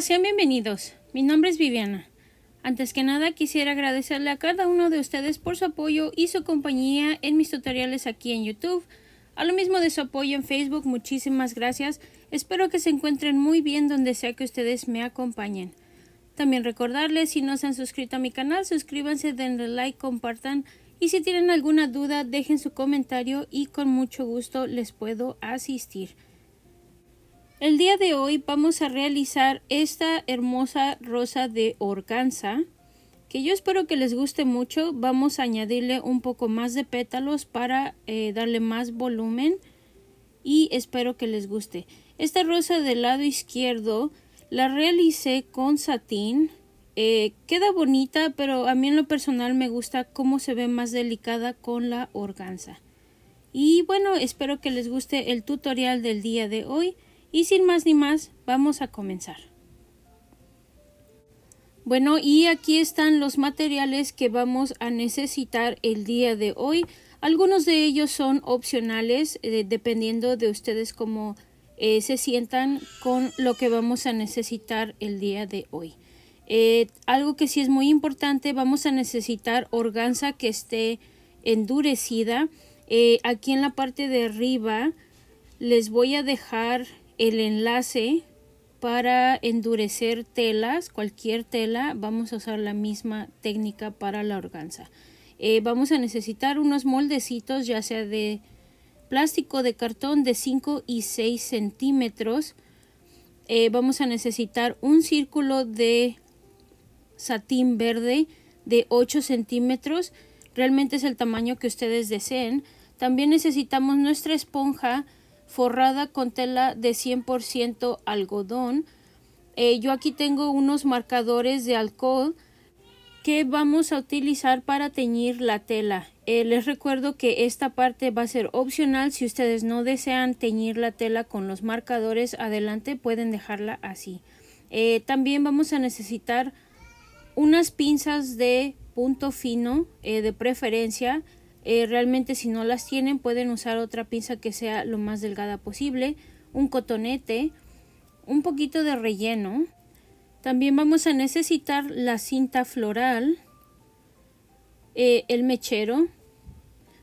sean bienvenidos. Mi nombre es Viviana. Antes que nada, quisiera agradecerle a cada uno de ustedes por su apoyo y su compañía en mis tutoriales aquí en YouTube. A lo mismo de su apoyo en Facebook, muchísimas gracias. Espero que se encuentren muy bien donde sea que ustedes me acompañen. También recordarles, si no se han suscrito a mi canal, suscríbanse, denle like, compartan y si tienen alguna duda, dejen su comentario y con mucho gusto les puedo asistir. El día de hoy vamos a realizar esta hermosa rosa de organza que yo espero que les guste mucho. Vamos a añadirle un poco más de pétalos para eh, darle más volumen y espero que les guste. Esta rosa del lado izquierdo la realicé con satín. Eh, queda bonita pero a mí en lo personal me gusta cómo se ve más delicada con la organza. Y bueno espero que les guste el tutorial del día de hoy. Y sin más ni más, vamos a comenzar. Bueno, y aquí están los materiales que vamos a necesitar el día de hoy. Algunos de ellos son opcionales, eh, dependiendo de ustedes cómo eh, se sientan con lo que vamos a necesitar el día de hoy. Eh, algo que sí es muy importante, vamos a necesitar organza que esté endurecida. aquí en la parte de arriba les voy a dejar el enlace para endurecer telas, cualquier tela, vamos a usar la misma técnica para la organza. Eh, vamos a necesitar unos moldecitos, ya sea de plástico de cartón de 5 y 6 centímetros. Eh, vamos a necesitar un círculo de satín verde de 8 centímetros. Realmente es el tamaño que ustedes deseen. También necesitamos nuestra esponja forrada con tela de 100% algodón. Eh, yo aquí tengo unos marcadores de alcohol que vamos a utilizar para teñir la tela. Eh, les recuerdo que esta parte va a ser opcional. Si ustedes no desean teñir la tela con los marcadores adelante, pueden dejarla así. Eh, también vamos a necesitar unas pinzas de punto fino, de preferencia. Eh, realmente si no las tienen pueden usar otra pinza que sea lo más delgada posible, un cotonete, un poquito de relleno. También vamos a necesitar la cinta floral, eh, el mechero.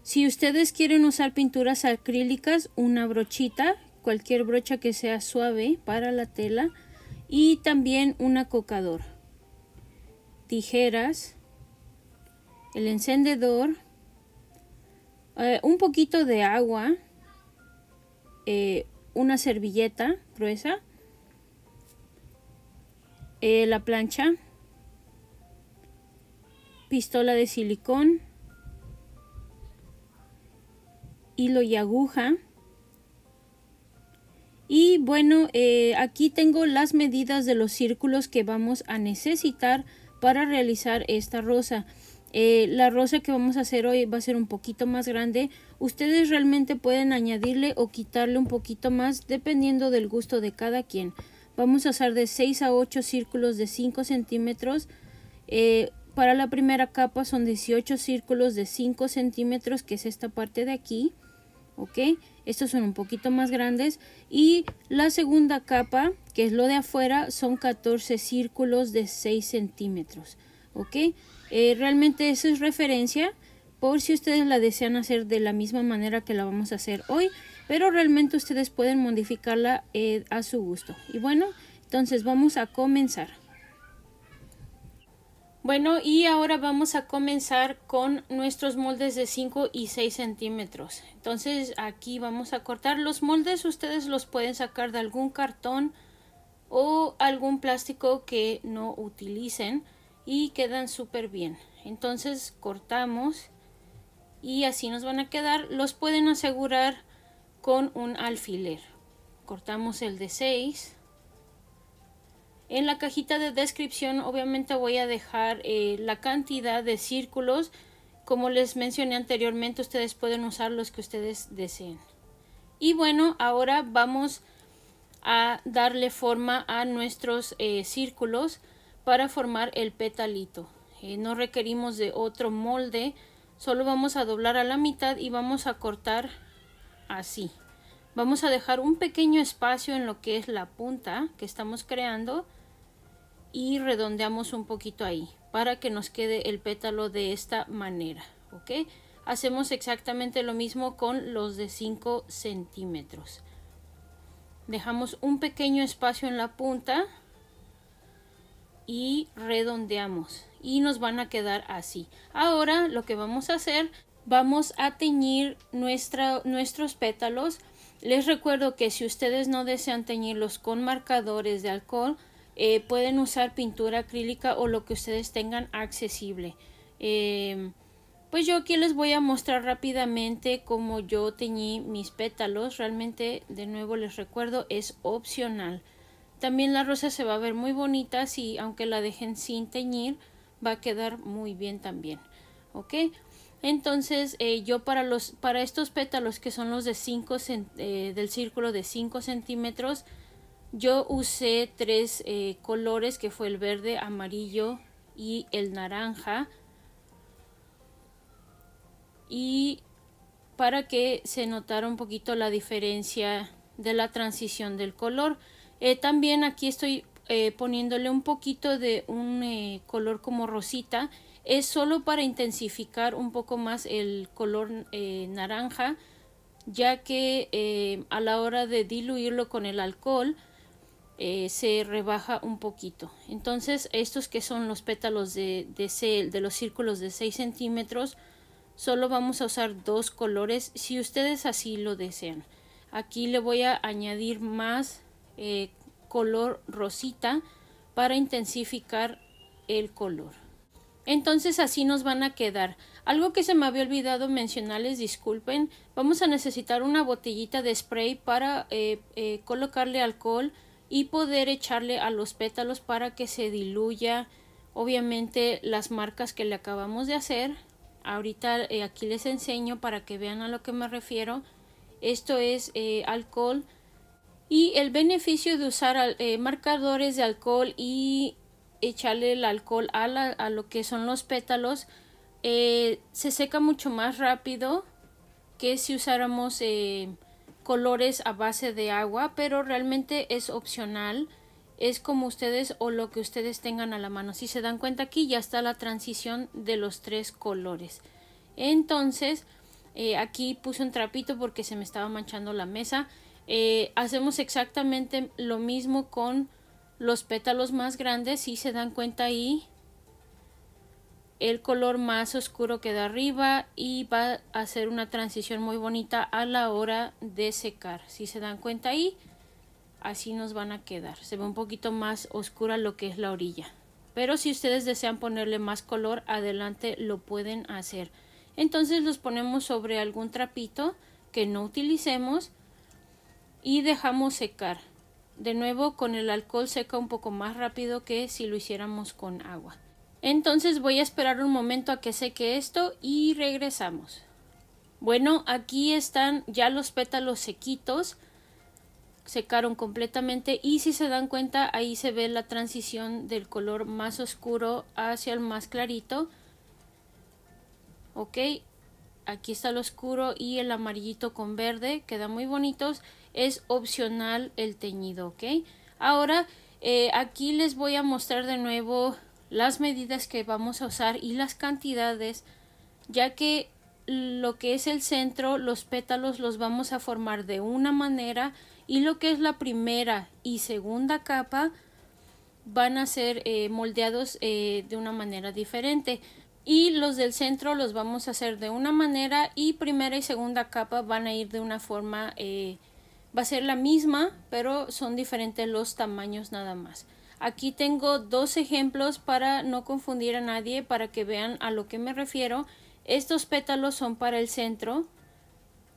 Si ustedes quieren usar pinturas acrílicas, una brochita, cualquier brocha que sea suave para la tela y también una cocadora, tijeras, el encendedor, eh, un poquito de agua, eh, una servilleta gruesa, eh, la plancha, pistola de silicón, hilo y aguja. Y bueno, aquí tengo las medidas de los círculos que vamos a necesitar para realizar esta rosa. Eh, la rosa que vamos a hacer hoy va a ser un poquito más grande. Ustedes realmente pueden añadirle o quitarle un poquito más dependiendo del gusto de cada quien. Vamos a hacer de 6 a 8 círculos de 5 centímetros. Eh, para la primera capa son 18 círculos de 5 centímetros que es esta parte de aquí. ¿Ok? Estos son un poquito más grandes. Y la segunda capa, que es lo de afuera, son 14 círculos de 6 centímetros. ¿Ok? Eh, realmente eso es referencia por si ustedes la desean hacer de la misma manera que la vamos a hacer hoy, pero realmente ustedes pueden modificarla eh, a su gusto. Y bueno, entonces vamos a comenzar. Bueno, y ahora vamos a comenzar con nuestros moldes de 5 y 6 centímetros. Entonces aquí vamos a cortar los moldes, ustedes los pueden sacar de algún cartón o algún plástico que no utilicen y quedan súper bien. Entonces cortamos y así nos van a quedar. Los pueden asegurar con un alfiler. Cortamos el de 6. En la cajita de descripción obviamente voy a dejar eh, la cantidad de círculos. Como les mencioné anteriormente, ustedes pueden usar los que ustedes deseen. Y bueno, ahora vamos a darle forma a nuestros eh, círculos para formar el petalito. Eh, no requerimos de otro molde, solo vamos a doblar a la mitad y vamos a cortar así. Vamos a dejar un pequeño espacio en lo que es la punta que estamos creando y redondeamos un poquito ahí para que nos quede el pétalo de esta manera. ¿ok? Hacemos exactamente lo mismo con los de 5 centímetros. Dejamos un pequeño espacio en la punta y redondeamos y nos van a quedar así. Ahora lo que vamos a hacer, vamos a teñir nuestra, nuestros pétalos. Les recuerdo que si ustedes no desean teñirlos con marcadores de alcohol, eh, pueden usar pintura acrílica o lo que ustedes tengan accesible. Em, pues yo aquí les voy a mostrar rápidamente cómo yo teñí mis pétalos. Realmente, de nuevo les recuerdo, es opcional. También la rosa se va a ver muy bonita si aunque la dejen sin teñir va a quedar muy bien también. ¿Ok? Entonces eh, yo para, los, para estos pétalos que son los de 5 eh, del círculo de 5 centímetros yo usé tres eh, colores que fue el verde, amarillo y el naranja. Y para que se notara un poquito la diferencia de la transición del color. Eh, también aquí estoy eh, poniéndole un poquito de un eh, color como rosita. Es solo para intensificar un poco más el color naranja, ya que a la hora de diluirlo con el alcohol se rebaja un poquito. Entonces estos que son los pétalos de, de, de los círculos de 6 centímetros, solo vamos a usar dos colores si ustedes así lo desean. Aquí le voy a añadir más eh, color rosita para intensificar el color. Entonces así nos van a quedar. Algo que se me había olvidado mencionarles, disculpen, vamos a necesitar una botellita de spray para eh, eh, colocarle alcohol y poder echarle a los pétalos para que se diluya obviamente las marcas que le acabamos de hacer. Ahorita aquí les enseño para que vean a lo que me refiero. Esto es alcohol y el beneficio de usar eh, marcadores de alcohol y echarle el alcohol a, lo que son los pétalos eh, se seca mucho más rápido que si usáramos eh, colores a base de agua, pero realmente es opcional. Es como ustedes o lo que ustedes tengan a la mano. Si se dan cuenta aquí ya está la transición de los tres colores. Entonces aquí puse un trapito porque se me estaba manchando la mesa. Eh, hacemos exactamente lo mismo con los pétalos más grandes si se dan cuenta ahí el color más oscuro queda arriba y va a hacer una transición muy bonita a la hora de secar. Si se dan cuenta ahí, así nos van a quedar. Se ve un poquito más oscura lo que es la orilla. Pero si ustedes desean ponerle más color, adelante lo pueden hacer. Entonces los ponemos sobre algún trapito que no utilicemos y dejamos secar. De nuevo con el alcohol seca un poco más rápido que si lo hiciéramos con agua. Entonces voy a esperar un momento a que seque esto y regresamos. Bueno, aquí están ya los pétalos sequitos. Secaron completamente y si se dan cuenta ahí se ve la transición del color más oscuro hacia el más clarito. Ok, aquí está el oscuro y el amarillito con verde, quedan muy bonitos es opcional el teñido, ¿ok? Ahora eh, aquí les voy a mostrar de nuevo las medidas que vamos a usar y las cantidades, ya que lo que es el centro, los pétalos los vamos a formar de una manera y lo que es la primera y segunda capa van a ser eh, moldeados eh, de una manera diferente y los del centro los vamos a hacer de una manera y primera y segunda capa van a ir de una forma va a ser la misma, pero son diferentes los tamaños nada más. Aquí tengo dos ejemplos para no confundir a nadie, para que vean a lo que me refiero. Estos pétalos son para el centro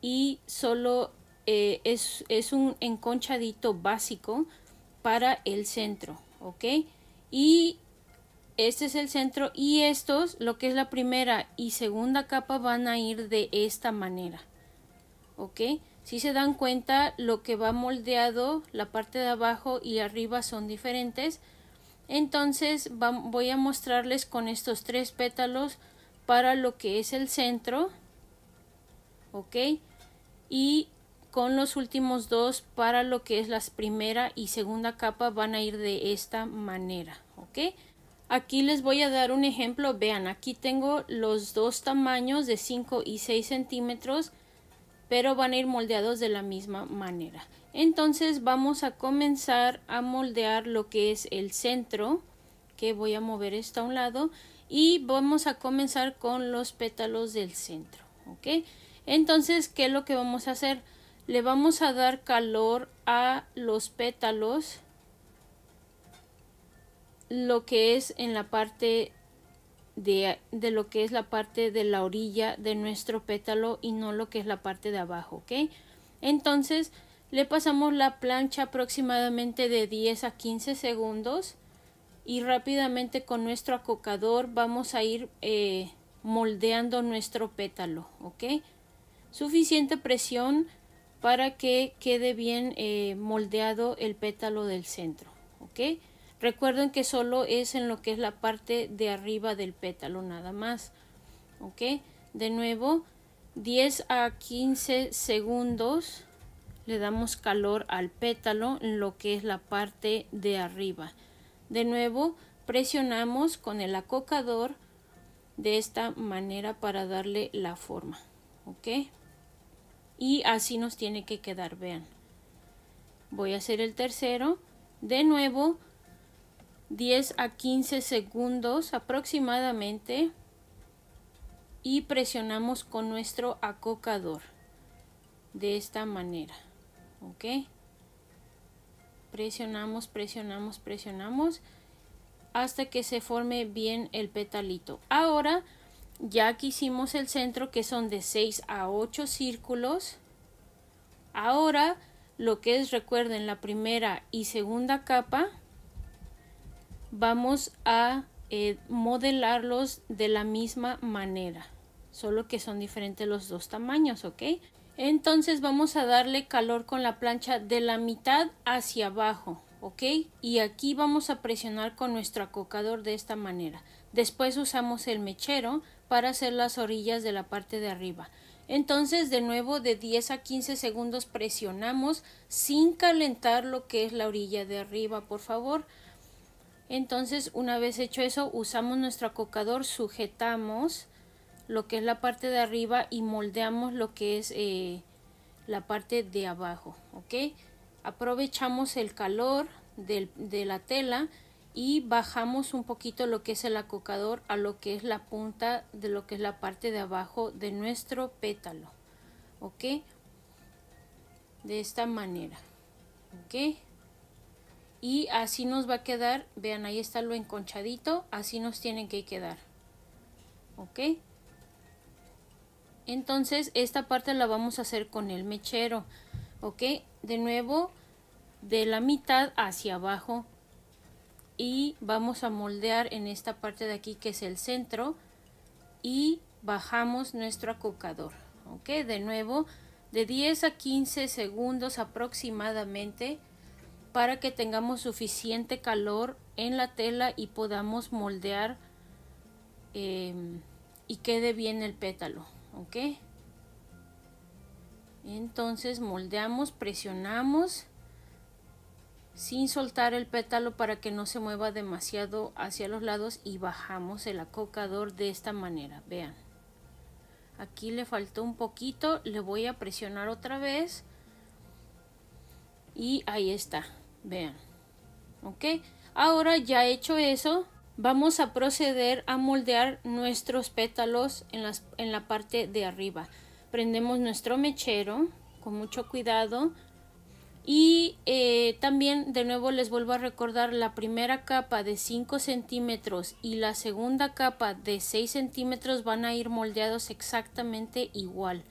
y solo eh, es, es, un enconchadito básico para el centro, ¿ok? Y este es el centro y estos, lo que es la primera y segunda capa van a ir de esta manera, ¿ok? Si se dan cuenta, lo que va moldeado, la parte de abajo y arriba son diferentes. Entonces voy a mostrarles con estos tres pétalos para lo que es el centro. ¿Ok? Y con los últimos dos para lo que es la primera y segunda capa van a ir de esta manera. ¿Ok? Aquí les voy a dar un ejemplo. Vean, aquí tengo los dos tamaños de 5 y 6 centímetros pero van a ir moldeados de la misma manera. Entonces vamos a comenzar a moldear lo que es el centro, que voy a mover esto a un lado, y vamos a comenzar con los pétalos del centro, ¿ok? Entonces, ¿qué es lo que vamos a hacer? Le vamos a dar calor a los pétalos, lo que es en la parte de, de, lo que es la parte de la orilla de nuestro pétalo y no lo que es la parte de abajo, ¿ok? Entonces le pasamos la plancha aproximadamente de 10 a 15 segundos y rápidamente con nuestro acocador vamos a ir eh, moldeando nuestro pétalo, ¿ok? Suficiente presión para que quede bien eh, moldeado el pétalo del centro, ¿ok? Recuerden que solo es en lo que es la parte de arriba del pétalo nada más. ¿Ok? De nuevo, 10 a 15 segundos le damos calor al pétalo en lo que es la parte de arriba. De nuevo, presionamos con el acocador de esta manera para darle la forma. ¿Ok? Y así nos tiene que quedar, vean. Voy a hacer el tercero. De nuevo, 10 a 15 segundos aproximadamente y presionamos con nuestro acocador de esta manera ok presionamos presionamos presionamos hasta que se forme bien el petalito ahora ya que hicimos el centro que son de 6 a 8 círculos ahora lo que es recuerden la primera y segunda capa vamos a eh, modelarlos de la misma manera, solo que son diferentes los dos tamaños, ¿ok? Entonces vamos a darle calor con la plancha de la mitad hacia abajo, ¿ok? Y aquí vamos a presionar con nuestro acocador de esta manera. Después usamos el mechero para hacer las orillas de la parte de arriba. Entonces de nuevo de 10 a 15 segundos presionamos sin calentar lo que es la orilla de arriba, por favor. Entonces, una vez hecho eso, usamos nuestro acocador, sujetamos lo que es la parte de arriba y moldeamos lo que es eh, la parte de abajo, ¿ok? Aprovechamos el calor de la tela y bajamos un poquito lo que es el acocador a lo que es la punta de lo que es la parte de abajo de nuestro pétalo, ¿ok? De esta manera, ¿ok? y así nos va a quedar, vean ahí está lo enconchadito, así nos tienen que quedar, ok. Entonces esta parte la vamos a hacer con el mechero, ok, de nuevo de la mitad hacia abajo y vamos a moldear en esta parte de aquí que es el centro y bajamos nuestro acocador, ok, de nuevo de 10 a 15 segundos aproximadamente para que tengamos suficiente calor en la tela y podamos moldear em, y quede bien el pétalo ok entonces moldeamos presionamos sin soltar el pétalo para que no se mueva demasiado hacia los lados y bajamos el acocador de esta manera vean aquí le faltó un poquito le voy a presionar otra vez y ahí está Vean. ¿Ok? Ahora ya hecho eso, vamos a proceder a moldear nuestros pétalos en, la parte de arriba. Prendemos nuestro mechero con mucho cuidado. Y eh, también de nuevo les vuelvo a recordar la primera capa de 5 centímetros y la segunda capa de 6 centímetros van a ir moldeados exactamente igual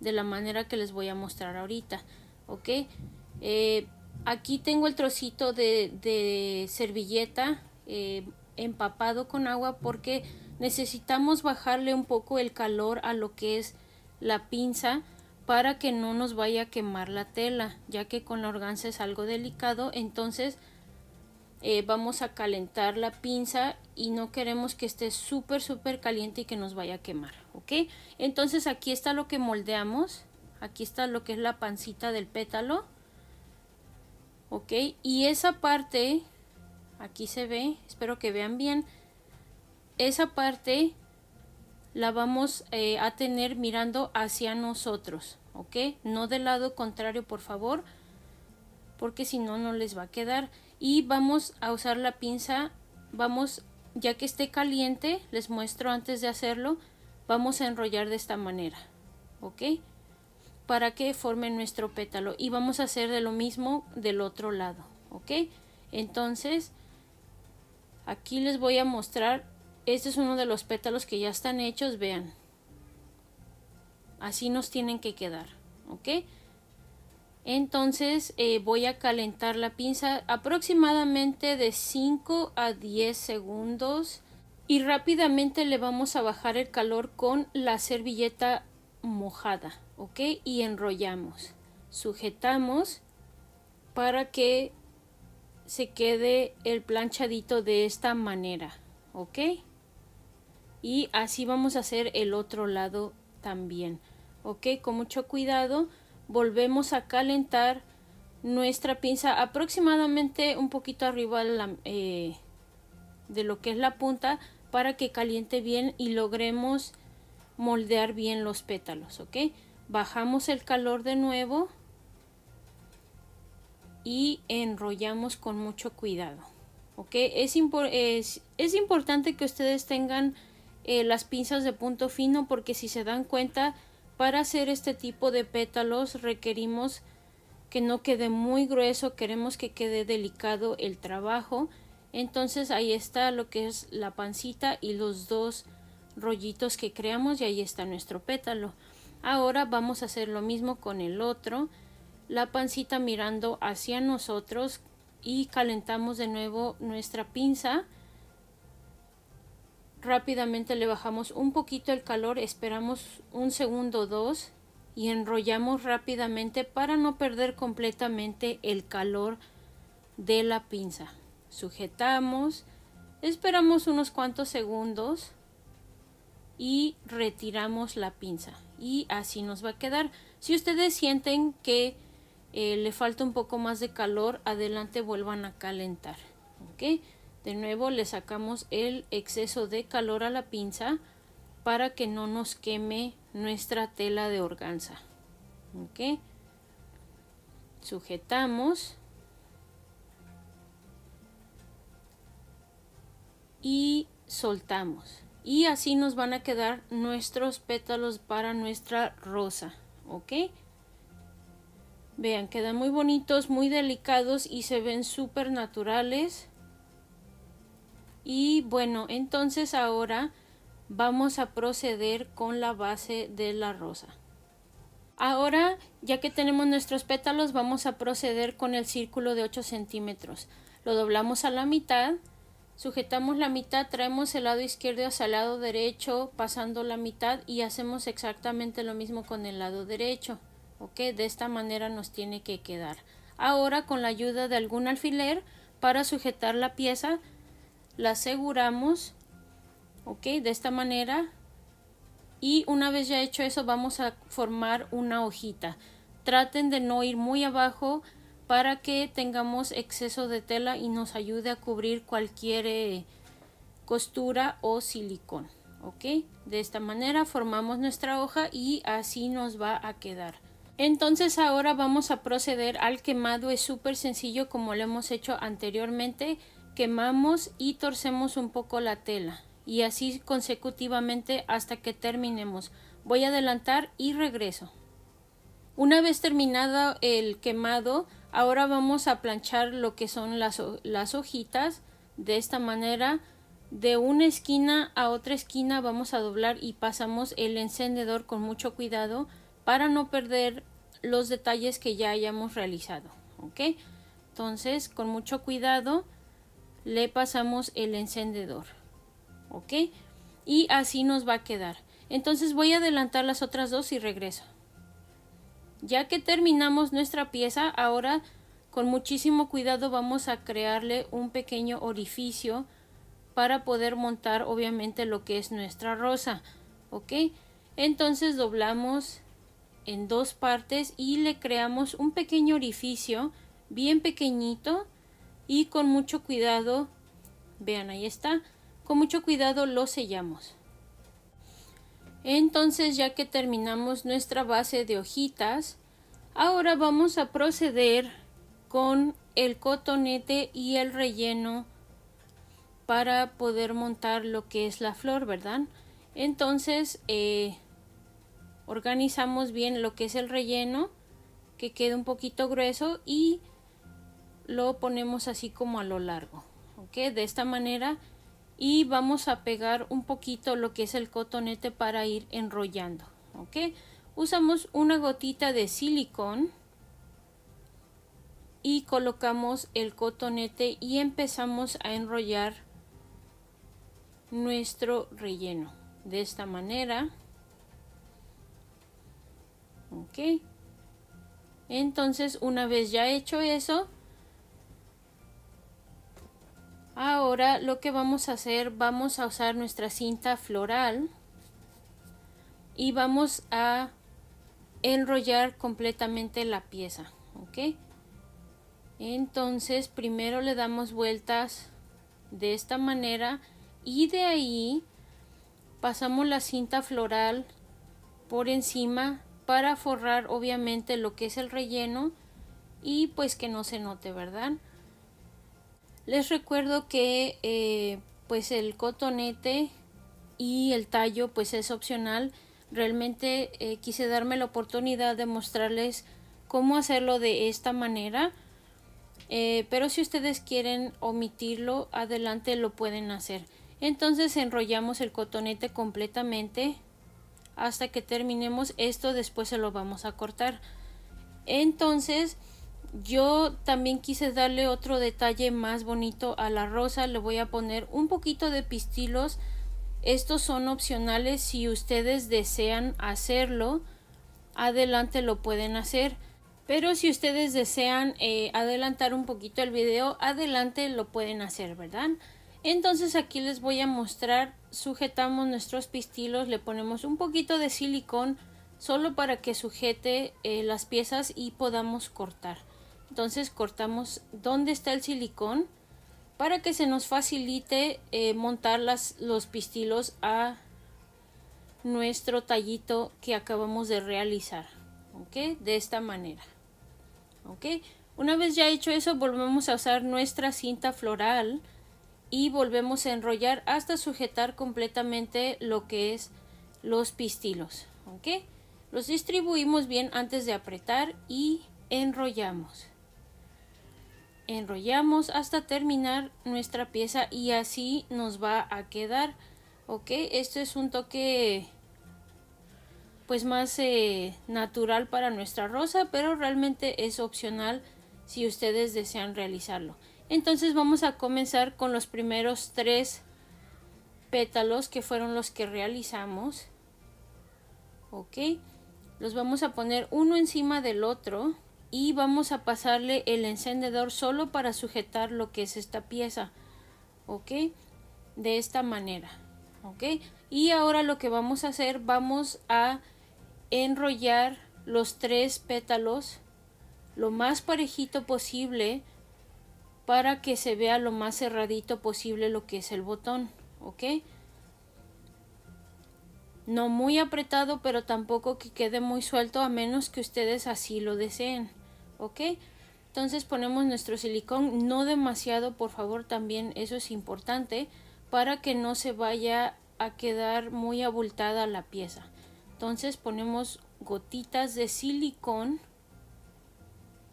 de la manera que les voy a mostrar ahorita. ¿Ok? Eh, Aquí tengo el trocito de, servilleta eh, empapado con agua porque necesitamos bajarle un poco el calor a lo que es la pinza para que no nos vaya a quemar la tela ya que con la organza es algo delicado entonces eh, vamos a calentar la pinza y no queremos que esté súper súper caliente y que nos vaya a quemar ok entonces aquí está lo que moldeamos aquí está lo que es la pancita del pétalo ok y esa parte aquí se ve espero que vean bien esa parte la vamos eh, a tener mirando hacia nosotros ok no del lado contrario por favor porque si no no les va a quedar y vamos a usar la pinza vamos ya que esté caliente les muestro antes de hacerlo vamos a enrollar de esta manera ok para que formen nuestro pétalo y vamos a hacer de lo mismo del otro lado ok entonces aquí les voy a mostrar este es uno de los pétalos que ya están hechos vean así nos tienen que quedar ok entonces eh, voy a calentar la pinza aproximadamente de 5 a 10 segundos y rápidamente le vamos a bajar el calor con la servilleta mojada, ¿ok? Y enrollamos, sujetamos para que se quede el planchadito de esta manera, ¿ok? Y así vamos a hacer el otro lado también, ¿ok? Con mucho cuidado volvemos a calentar nuestra pinza aproximadamente un poquito arriba de, eh, de lo que es la punta para que caliente bien y logremos moldear bien los pétalos, ¿ok? Bajamos el calor de nuevo y enrollamos con mucho cuidado, ¿ok? Es, es, importante que ustedes tengan eh, las pinzas de punto fino porque si se dan cuenta, para hacer este tipo de pétalos requerimos que no quede muy grueso, queremos que quede delicado el trabajo. Entonces ahí está lo que es la pancita y los dos rollitos que creamos y ahí está nuestro pétalo. Ahora vamos a hacer lo mismo con el otro, la pancita mirando hacia nosotros y calentamos de nuevo nuestra pinza. Rápidamente le bajamos un poquito el calor, esperamos un segundo dos y enrollamos rápidamente para no perder completamente el calor de la pinza. Sujetamos, esperamos unos cuantos segundos y retiramos la pinza y así nos va a quedar si ustedes sienten que eh, le falta un poco más de calor adelante vuelvan a calentar ok de nuevo le sacamos el exceso de calor a la pinza para que no nos queme nuestra tela de organza ok sujetamos y soltamos y así nos van a quedar nuestros pétalos para nuestra rosa ok vean quedan muy bonitos muy delicados y se ven súper naturales y bueno entonces ahora vamos a proceder con la base de la rosa ahora ya que tenemos nuestros pétalos vamos a proceder con el círculo de 8 centímetros lo doblamos a la mitad Sujetamos la mitad, traemos el lado izquierdo hacia el lado derecho, pasando la mitad y hacemos exactamente lo mismo con el lado derecho. ¿Ok? De esta manera nos tiene que quedar. Ahora con la ayuda de algún alfiler para sujetar la pieza, la aseguramos. ¿Ok? De esta manera. Y una vez ya hecho eso, vamos a formar una hojita. Traten de no ir muy abajo para que tengamos exceso de tela y nos ayude a cubrir cualquier eh, costura o silicón ok de esta manera formamos nuestra hoja y así nos va a quedar entonces ahora vamos a proceder al quemado es súper sencillo como lo hemos hecho anteriormente quemamos y torcemos un poco la tela y así consecutivamente hasta que terminemos voy a adelantar y regreso una vez terminado el quemado Ahora vamos a planchar lo que son las, hojitas de esta manera. De una esquina a otra esquina vamos a doblar y pasamos el encendedor con mucho cuidado para no perder los detalles que ya hayamos realizado. ¿ok? Entonces con mucho cuidado le pasamos el encendedor. ¿ok? Y así nos va a quedar. Entonces voy a adelantar las otras dos y regreso. Ya que terminamos nuestra pieza, ahora con muchísimo cuidado vamos a crearle un pequeño orificio para poder montar obviamente lo que es nuestra rosa. ¿Ok? Entonces doblamos en dos partes y le creamos un pequeño orificio bien pequeñito y con mucho cuidado, vean ahí está, con mucho cuidado lo sellamos. Entonces ya que terminamos nuestra base de hojitas, ahora vamos a proceder con el cotonete y el relleno para poder montar lo que es la flor, ¿verdad? Entonces eh, organizamos bien lo que es el relleno, que quede un poquito grueso y lo ponemos así como a lo largo, ¿ok? De esta manera y vamos a pegar un poquito lo que es el cotonete para ir enrollando ok usamos una gotita de silicón y colocamos el cotonete y empezamos a enrollar nuestro relleno de esta manera entonces una vez ya hecho eso Ahora lo que vamos a hacer, vamos a usar nuestra cinta floral y vamos a enrollar completamente la pieza, ¿ok? Entonces primero le damos vueltas de esta manera y de ahí pasamos la cinta floral por encima para forrar obviamente lo que es el relleno y pues que no se note, ¿verdad? Les recuerdo que eh, pues el cotonete y el tallo pues es opcional. Realmente eh, quise darme la oportunidad de mostrarles cómo hacerlo de esta manera. Eh, pero si ustedes quieren omitirlo, adelante lo pueden hacer. Entonces enrollamos el cotonete completamente hasta que terminemos esto, después se lo vamos a cortar. Entonces yo también quise darle otro detalle más bonito a la rosa. Le voy a poner un poquito de pistilos. Estos son opcionales si ustedes desean hacerlo. Adelante lo pueden hacer. Pero si ustedes desean eh, adelantar un poquito el video, adelante lo pueden hacer, ¿verdad? Entonces aquí les voy a mostrar, sujetamos nuestros pistilos, le ponemos un poquito de silicón solo para que sujete eh, las piezas y podamos cortar. Entonces cortamos donde está el silicón para que se nos facilite eh, montar las, los pistilos a nuestro tallito que acabamos de realizar. ¿Ok? De esta manera. ¿Ok? Una vez ya hecho eso, volvemos a usar nuestra cinta floral y volvemos a enrollar hasta sujetar completamente lo que es los pistilos. ¿Ok? Los distribuimos bien antes de apretar y enrollamos enrollamos hasta terminar nuestra pieza y así nos va a quedar ok esto es un toque pues más eh, natural para nuestra rosa pero realmente es opcional si ustedes desean realizarlo entonces vamos a comenzar con los primeros tres pétalos que fueron los que realizamos ok los vamos a poner uno encima del otro y vamos a pasarle el encendedor solo para sujetar lo que es esta pieza ok de esta manera ok y ahora lo que vamos a hacer vamos a enrollar los tres pétalos lo más parejito posible para que se vea lo más cerradito posible lo que es el botón ok no muy apretado pero tampoco que quede muy suelto a menos que ustedes así lo deseen ¿ok? Entonces ponemos nuestro silicón, no demasiado, por favor, también eso es importante para que no se vaya a quedar muy abultada la pieza. Entonces ponemos gotitas de silicón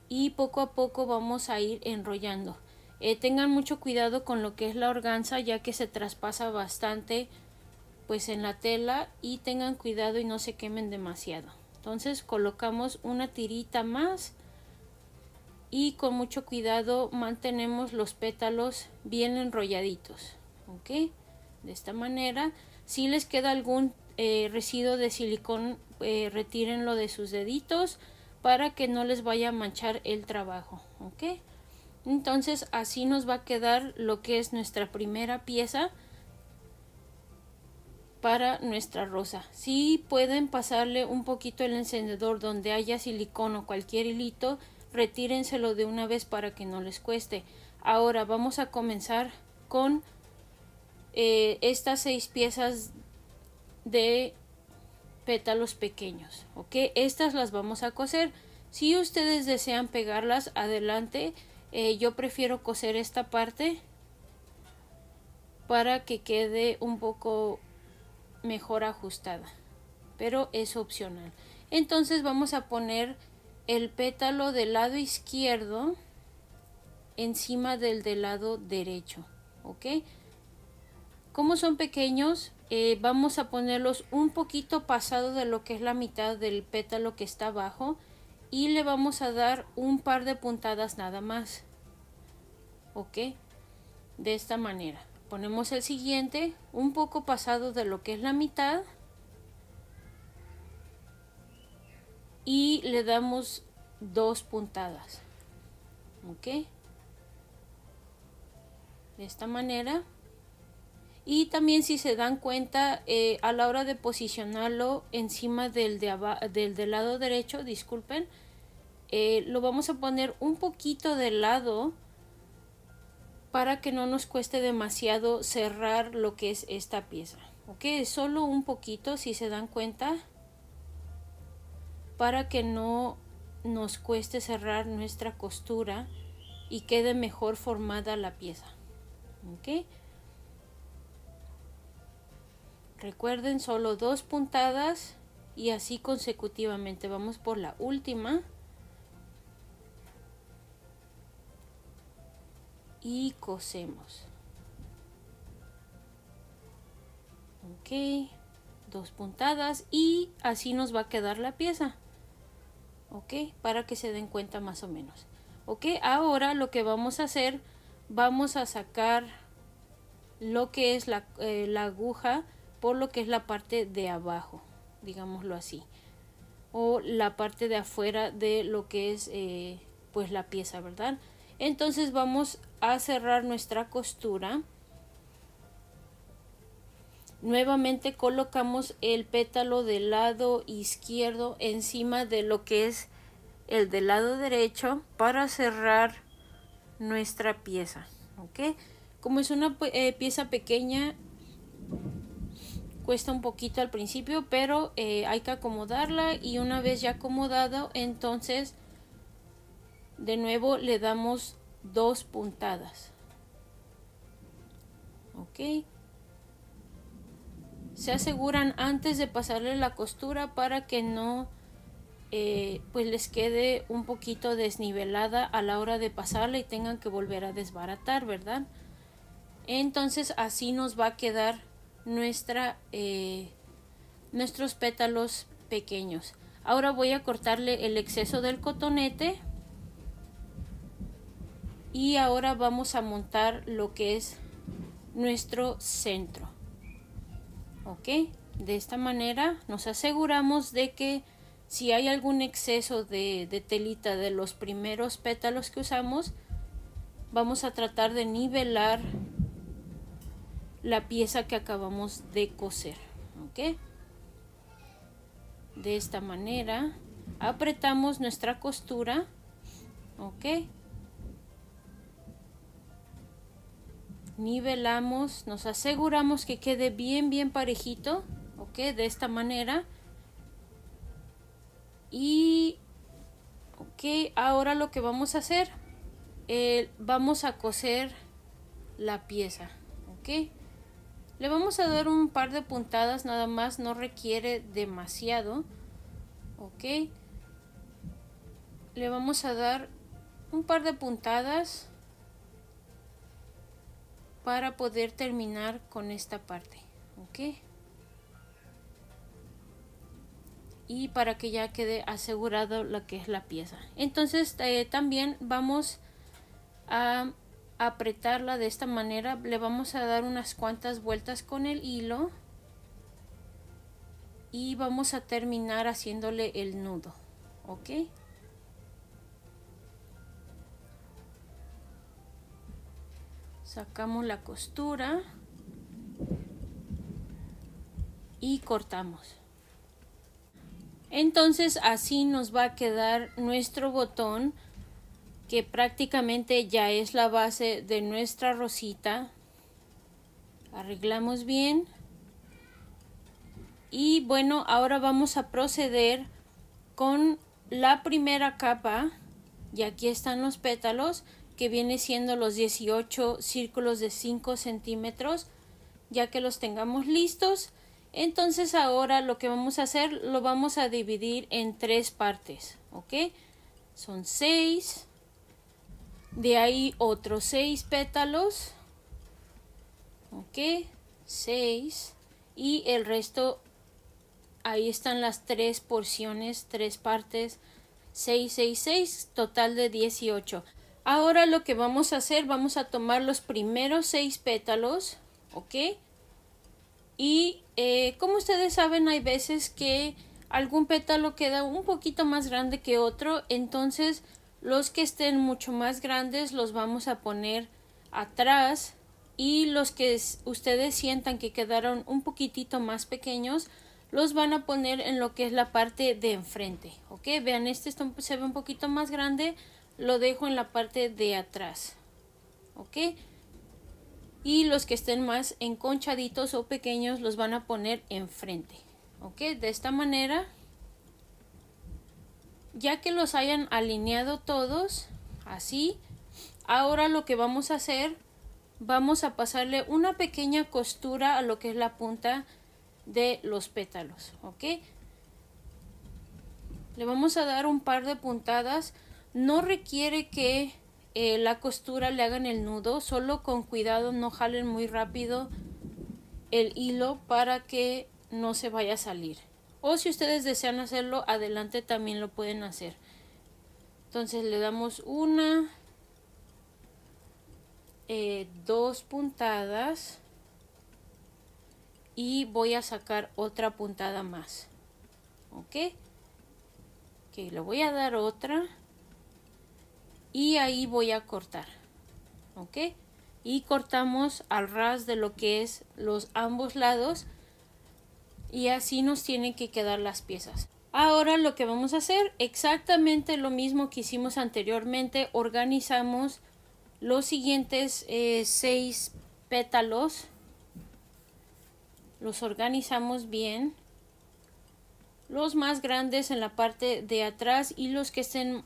y poco a poco vamos a ir enrollando. Eh, tengan mucho cuidado con lo que es la organza ya que se traspasa bastante pues en la tela y tengan cuidado y no se quemen demasiado. Entonces colocamos una tirita más y con mucho cuidado mantenemos los pétalos bien enrolladitos. ¿ok? De esta manera, si les queda algún eh, residuo de silicón, eh, retírenlo de sus deditos para que no les vaya a manchar el trabajo. ¿ok? Entonces así nos va a quedar lo que es nuestra primera pieza para nuestra rosa. Si pueden pasarle un poquito el encendedor donde haya silicón o cualquier hilito, retírenselo de una vez para que no les cueste. Ahora vamos a comenzar con eh, estas seis piezas de pétalos pequeños. Ok, estas las vamos a coser. Si ustedes desean pegarlas, adelante. Eh, yo prefiero coser esta parte para que quede un poco mejor ajustada. Pero es opcional. Entonces vamos a poner el pétalo del lado izquierdo encima del del lado derecho. ¿Ok? Como son pequeños, eh, vamos a ponerlos un poquito pasado de lo que es la mitad del pétalo que está abajo y le vamos a dar un par de puntadas nada más. ¿Ok? De esta manera. Ponemos el siguiente un poco pasado de lo que es la mitad y le damos dos puntadas ok de esta manera y también si se dan cuenta eh, a la hora de posicionarlo encima del, del, lado derecho disculpen eh, lo vamos a poner un poquito de lado para que no nos cueste demasiado cerrar lo que es esta pieza ok solo un poquito si se dan cuenta para que no nos cueste cerrar nuestra costura y quede mejor formada la pieza. Recuerden solo dos puntadas y así consecutivamente. Vamos por la última. Y cosemos. Ok, dos puntadas y así nos va a quedar la pieza. ¿ok? Para que se den cuenta más o menos. ¿Ok? Ahora lo que vamos a hacer, vamos a sacar lo que es la, eh, aguja por lo que es la parte de abajo, digámoslo así. O la parte de afuera de lo que es eh, pues la pieza, ¿verdad? Entonces vamos a cerrar nuestra costura. Nuevamente colocamos el pétalo del lado izquierdo encima de lo que es el del lado derecho para cerrar nuestra pieza. Como es una eh, pieza pequeña, cuesta un poquito al principio, pero eh, hay que acomodarla y una vez ya acomodado, entonces de nuevo le damos dos puntadas. ok se aseguran antes de pasarle la costura para que no eh, pues les quede un poquito desnivelada a la hora de pasarla y tengan que volver a desbaratar verdad entonces así nos va a quedar nuestra eh, nuestros pétalos pequeños ahora voy a cortarle el exceso del cotonete y ahora vamos a montar lo que es nuestro centro ok de esta manera nos aseguramos de que si hay algún exceso de, telita de los primeros pétalos que usamos vamos a tratar de nivelar la pieza que acabamos de coser ok de esta manera apretamos nuestra costura ok nivelamos, nos aseguramos que quede bien, bien parejito, ok, de esta manera. Y, ok, ahora lo que vamos a hacer, eh, vamos a coser la pieza, ok. Le vamos a dar un par de puntadas nada más, no requiere demasiado, ok. Le vamos a dar un par de puntadas para poder terminar con esta parte ok y para que ya quede asegurado lo que es la pieza entonces eh, también vamos a apretarla de esta manera le vamos a dar unas cuantas vueltas con el hilo y vamos a terminar haciéndole el nudo ok sacamos la costura y cortamos entonces así nos va a quedar nuestro botón que prácticamente ya es la base de nuestra rosita arreglamos bien y bueno ahora vamos a proceder con la primera capa y aquí están los pétalos que viene siendo los 18 círculos de 5 centímetros ya que los tengamos listos entonces ahora lo que vamos a hacer lo vamos a dividir en tres partes ok son 6 de ahí otros 6 pétalos ok 6 y el resto ahí están las tres porciones tres partes 6 6 6 total de 18 Ahora lo que vamos a hacer, vamos a tomar los primeros seis pétalos, ¿ok? Y eh, como ustedes saben, hay veces que algún pétalo queda un poquito más grande que otro, entonces los que estén mucho más grandes los vamos a poner atrás y los que ustedes sientan que quedaron un poquitito más pequeños los van a poner en lo que es la parte de enfrente, ¿ok? Vean, este se ve un poquito más grande, lo dejo en la parte de atrás ok y los que estén más enconchaditos o pequeños los van a poner enfrente ok de esta manera ya que los hayan alineado todos así ahora lo que vamos a hacer vamos a pasarle una pequeña costura a lo que es la punta de los pétalos ok le vamos a dar un par de puntadas no requiere que eh, la costura le hagan el nudo, solo con cuidado no jalen muy rápido el hilo para que no se vaya a salir. O si ustedes desean hacerlo, adelante también lo pueden hacer. Entonces le damos una, eh, dos puntadas y voy a sacar otra puntada más. ¿Ok? Ok, le voy a dar otra y ahí voy a cortar ok y cortamos al ras de lo que es los ambos lados y así nos tienen que quedar las piezas ahora lo que vamos a hacer exactamente lo mismo que hicimos anteriormente organizamos los siguientes eh, seis pétalos los organizamos bien los más grandes en la parte de atrás y los que estén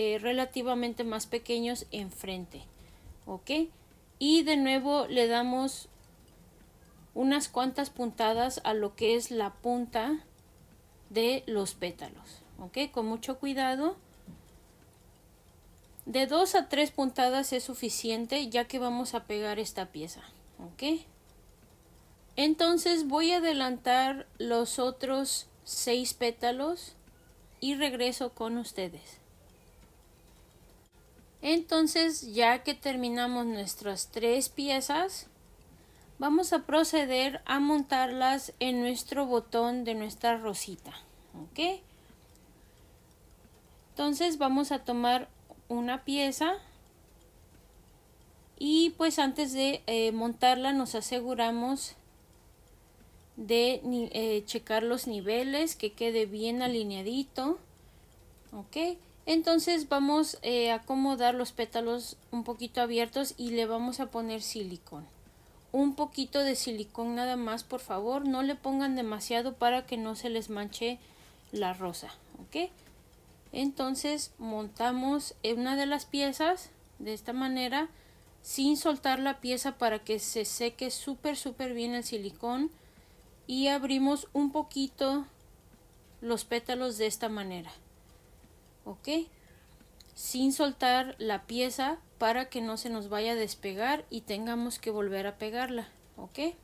eh, relativamente más pequeños enfrente. ¿Ok? Y de nuevo le damos unas cuantas puntadas a lo que es la punta de los pétalos. ¿Ok? Con mucho cuidado. De dos a tres puntadas es suficiente ya que vamos a pegar esta pieza. ¿Ok? Entonces voy a adelantar los otros seis pétalos y regreso con ustedes. Entonces, ya que terminamos nuestras tres piezas, vamos a proceder a montarlas en nuestro botón de nuestra rosita. Entonces, vamos a tomar una pieza y pues antes de eh, montarla nos aseguramos de eh, checar los niveles que quede bien alineadito ok entonces vamos eh, a acomodar los pétalos un poquito abiertos y le vamos a poner silicón. Un poquito de silicón nada más, por favor. No le pongan demasiado para que no se les manche la rosa. Entonces montamos una de las piezas de esta manera sin soltar la pieza para que se seque súper súper bien el silicón y abrimos un poquito los pétalos de esta manera. ¿ok? Sin soltar la pieza para que no se nos vaya a despegar y tengamos que volver a pegarla, ¿ok?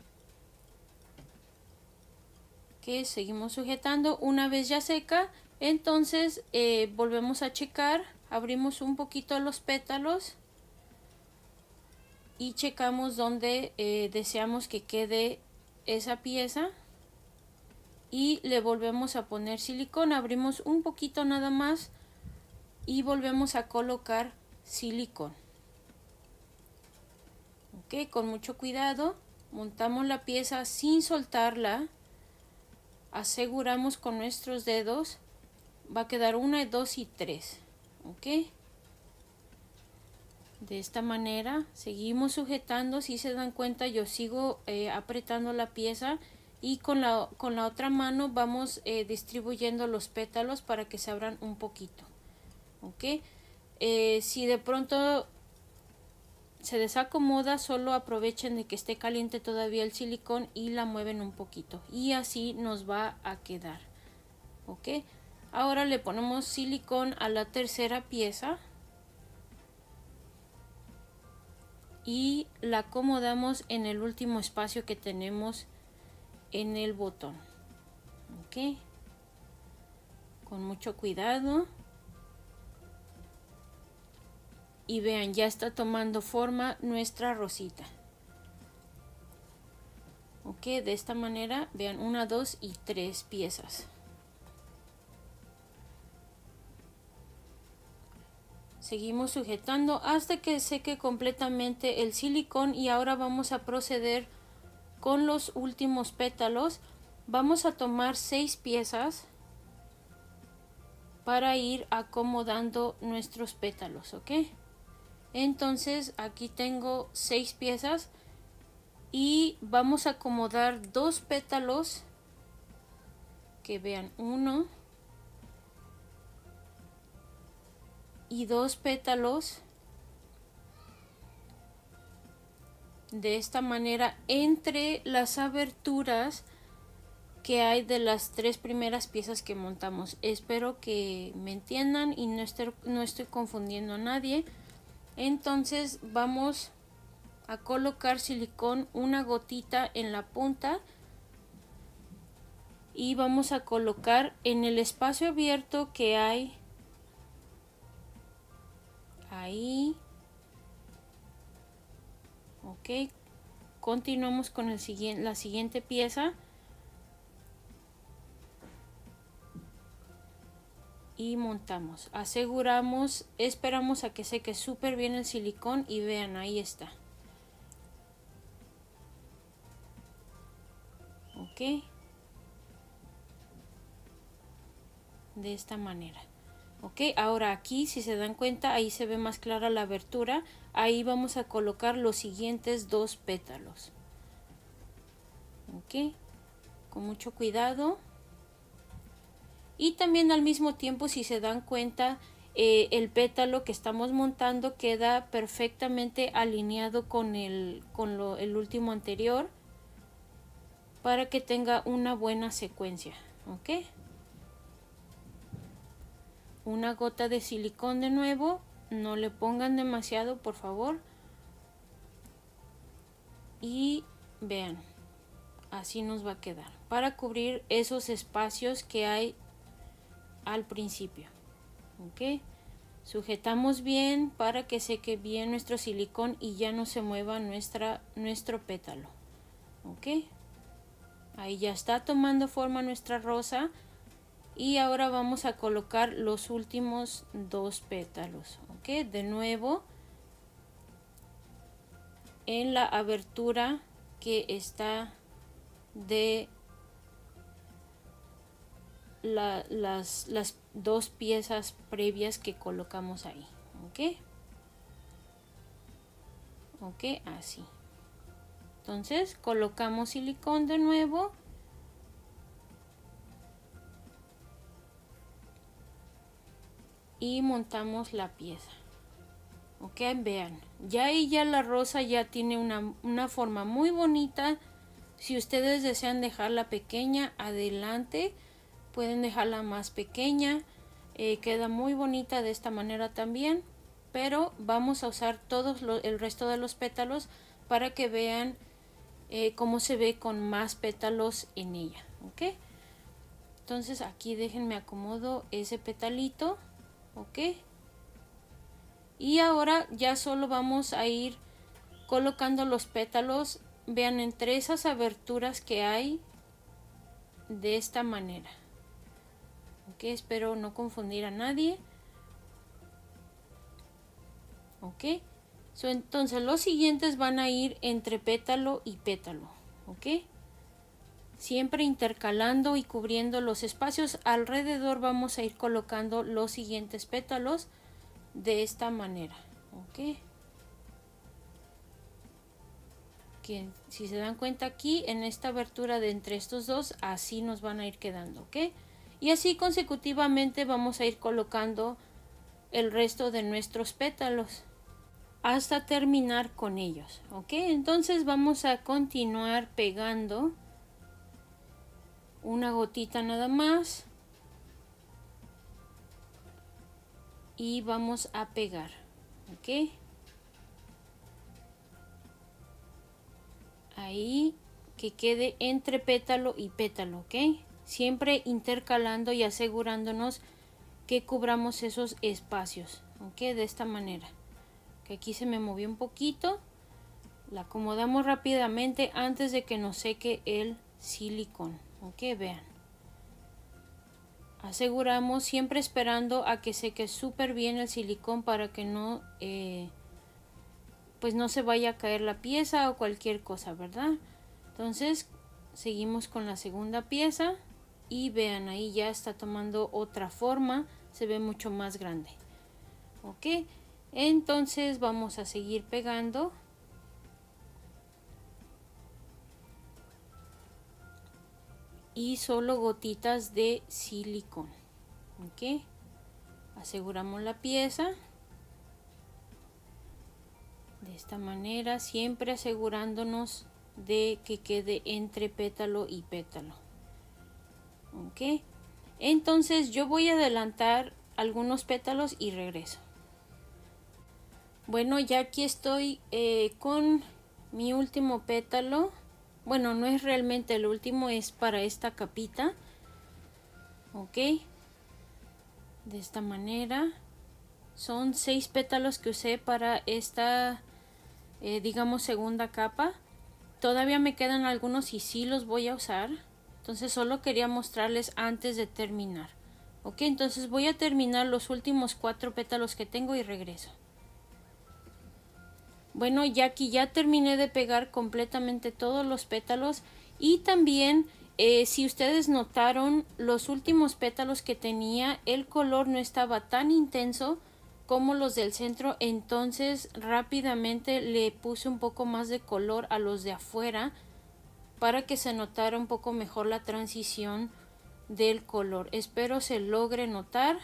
Que seguimos sujetando una vez ya seca entonces eh, volvemos a checar abrimos un poquito los pétalos y checamos donde eh, deseamos que quede esa pieza y le volvemos a poner silicona abrimos un poquito nada más y volvemos a colocar silicón. Ok, con mucho cuidado montamos la pieza sin soltarla. Aseguramos con nuestros dedos. Va a quedar una, dos y tres. Ok. De esta manera seguimos sujetando. Si se dan cuenta yo sigo eh, apretando la pieza y con la, con la otra mano vamos eh, distribuyendo los pétalos para que se abran un poquito. ¿ok? Eh, si de pronto se desacomoda, solo aprovechen de que esté caliente todavía el silicón y la mueven un poquito. Y así nos va a quedar, ¿ok? Ahora le ponemos silicón a la tercera pieza y la acomodamos en el último espacio que tenemos en el botón. ¿Ok? Con mucho cuidado. Y vean, ya está tomando forma nuestra rosita. Ok, de esta manera, vean, una, dos y tres piezas. Seguimos sujetando hasta que seque completamente el silicón y ahora vamos a proceder con los últimos pétalos. Vamos a tomar seis piezas para ir acomodando nuestros pétalos, ¿ok? Entonces aquí tengo seis piezas y vamos a acomodar dos pétalos que vean uno y dos pétalos de esta manera entre las aberturas que hay de las tres primeras piezas que montamos espero que me entiendan y no, esté, no estoy confundiendo a nadie entonces vamos a colocar silicón una gotita en la punta y vamos a colocar en el espacio abierto que hay ahí ok continuamos con la siguiente pieza y montamos. Aseguramos, esperamos a que seque súper bien el silicón y vean, ahí está. Ok. De esta manera. Ok, ahora aquí, si se dan cuenta, ahí se ve más clara la abertura. Ahí vamos a colocar los siguientes dos pétalos. Ok, con mucho cuidado y también al mismo tiempo si se dan cuenta eh, el pétalo que estamos montando queda perfectamente alineado con, el, con lo, el último anterior para que tenga una buena secuencia ok una gota de silicón de nuevo no le pongan demasiado por favor y vean así nos va a quedar para cubrir esos espacios que hay al principio. ¿Ok? Sujetamos bien para que seque bien nuestro silicón y ya no se mueva nuestra, nuestro pétalo. ¿Ok? Ahí ya está tomando forma nuestra rosa. Y ahora vamos a colocar los últimos dos pétalos. ¿Ok? De nuevo en la abertura que está de las, las dos piezas previas que colocamos ahí. ¿Ok? así entonces colocamos silicón de nuevo y montamos la pieza ok vean ya ahí ya la rosa ya tiene una, una forma muy bonita si ustedes desean dejarla pequeña adelante pueden dejarla más pequeña eh, queda muy bonita de esta manera también pero vamos a usar todos el resto de los pétalos para que vean eh, cómo se ve con más pétalos en ella ok entonces aquí déjenme acomodo ese petalito ok y ahora ya solo vamos a ir colocando los pétalos vean entre esas aberturas que hay de esta manera Ok, espero no confundir a nadie. Ok. entonces los siguientes van a ir entre pétalo y pétalo. Ok. Siempre intercalando y cubriendo los espacios alrededor vamos a ir colocando los siguientes pétalos de esta manera. Ok. Que, si se dan cuenta aquí en esta abertura de entre estos dos así nos van a ir quedando. Ok. Y así consecutivamente vamos a ir colocando el resto de nuestros pétalos hasta terminar con ellos ok entonces vamos a continuar pegando una gotita nada más y vamos a pegar ok ahí que quede entre pétalo y pétalo ok siempre intercalando y asegurándonos que cubramos esos espacios. aunque De esta manera. Que aquí se me movió un poquito. La acomodamos rápidamente antes de que nos seque el silicón. ¿Ok? Vean. Aseguramos siempre esperando a que seque súper bien el silicón para que no... Eh, pues no se vaya a caer la pieza o cualquier cosa, ¿verdad? Entonces seguimos con la segunda pieza y vean ahí ya está tomando otra forma se ve mucho más grande ok entonces vamos a seguir pegando y solo gotitas de silicón ok aseguramos la pieza de esta manera siempre asegurándonos de que quede entre pétalo y pétalo ok entonces yo voy a adelantar algunos pétalos y regreso bueno ya aquí estoy eh, con mi último pétalo bueno no es realmente el último es para esta capita ok de esta manera son seis pétalos que usé para esta eh, digamos segunda capa todavía me quedan algunos y sí los voy a usar entonces solo quería mostrarles antes de terminar. Ok, entonces voy a terminar los últimos cuatro pétalos que tengo y regreso. Bueno, ya aquí ya terminé de pegar completamente todos los pétalos y también eh, si ustedes notaron los últimos pétalos que tenía el color no estaba tan intenso como los del centro entonces rápidamente le puse un poco más de color a los de afuera para que se notara un poco mejor la transición del color. Espero se logre notar.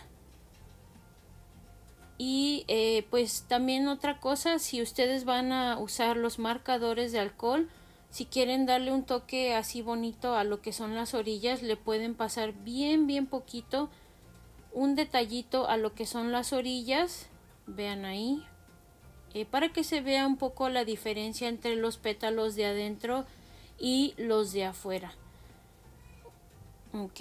Y eh, pues también otra cosa, si ustedes van a usar los marcadores de alcohol, si quieren darle un toque así bonito a lo que son las orillas, le pueden pasar bien, bien poquito un detallito a lo que son las orillas. Vean ahí. Eh, para que se vea un poco la diferencia entre los pétalos de adentro y los de afuera. Ok.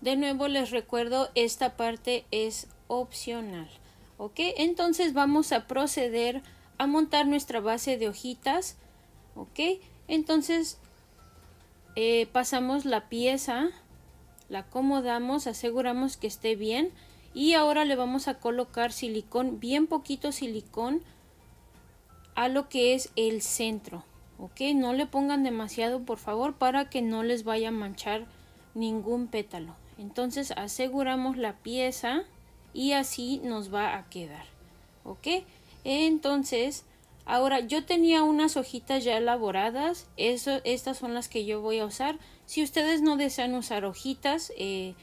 De nuevo les recuerdo, esta parte es opcional. Ok, entonces vamos a proceder a montar nuestra base de hojitas. Ok, entonces eh, pasamos la pieza, la acomodamos, aseguramos que esté bien. Y ahora le vamos a colocar silicón, bien poquito silicón, a lo que es el centro. ¿ok? No le pongan demasiado, por favor, para que no les vaya a manchar ningún pétalo. Entonces aseguramos la pieza y así nos va a quedar, ¿ok? Entonces, ahora yo tenía unas hojitas ya elaboradas, estas son las que yo voy a usar. Si ustedes no desean usar hojitas, eh,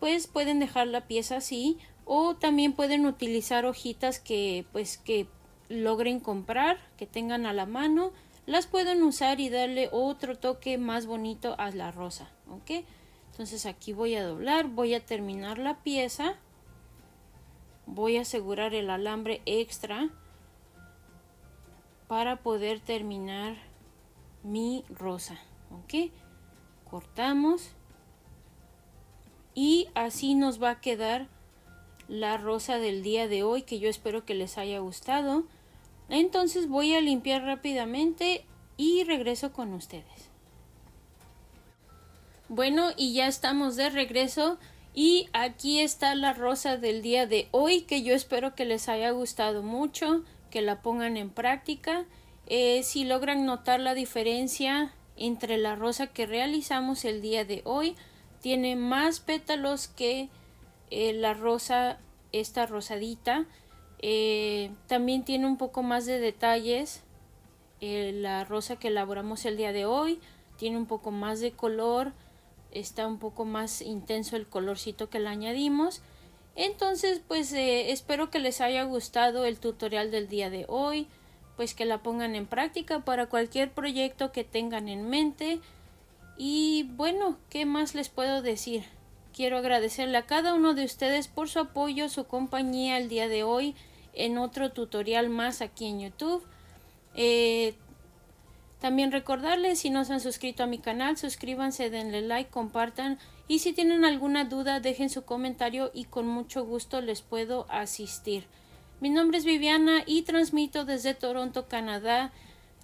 pues pueden dejar la pieza así o también pueden utilizar hojitas que pues que logren comprar, que tengan a la mano las pueden usar y darle otro toque más bonito a la rosa ok entonces aquí voy a doblar voy a terminar la pieza voy a asegurar el alambre extra para poder terminar mi rosa ok cortamos y así nos va a quedar la rosa del día de hoy que yo espero que les haya gustado entonces voy a limpiar rápidamente y regreso con ustedes. Bueno, y ya estamos de regreso y aquí está la rosa del día de hoy que yo espero que les haya gustado mucho, que la pongan en práctica. Eh, si logran notar la diferencia entre la rosa que realizamos el día de hoy, tiene más pétalos que eh, la rosa, esta rosadita eh, también tiene un poco más de detalles eh, la rosa que elaboramos el día de hoy. Tiene un poco más de color, está un poco más intenso el colorcito que le añadimos. Entonces, pues eh, espero que les haya gustado el tutorial del día de hoy, pues que la pongan en práctica para cualquier proyecto que tengan en mente. Y bueno, ¿qué más les puedo decir? Quiero agradecerle a cada uno de ustedes por su apoyo, su compañía el día de hoy en otro tutorial más aquí en YouTube. Eh, también recordarles si no se han suscrito a mi canal, suscríbanse, denle like, compartan y si tienen alguna duda dejen su comentario y con mucho gusto les puedo asistir. Mi nombre es Viviana y transmito desde Toronto, Canadá.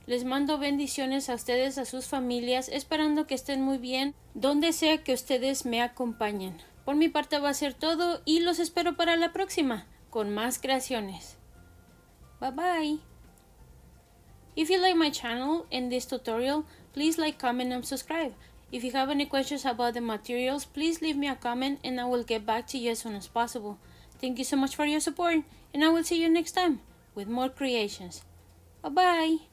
Les mando bendiciones a ustedes, a sus familias, esperando que estén muy bien donde sea que ustedes me acompañen. Por mi parte va a ser todo y los espero para la próxima. con más creaciones. Bye bye! If you like my channel and this tutorial, please like, comment and subscribe. If you have any questions about the materials, please leave me a comment and I will get back to you as soon as possible. Thank you so much for your support and I will see you next time with more creations. Bye bye!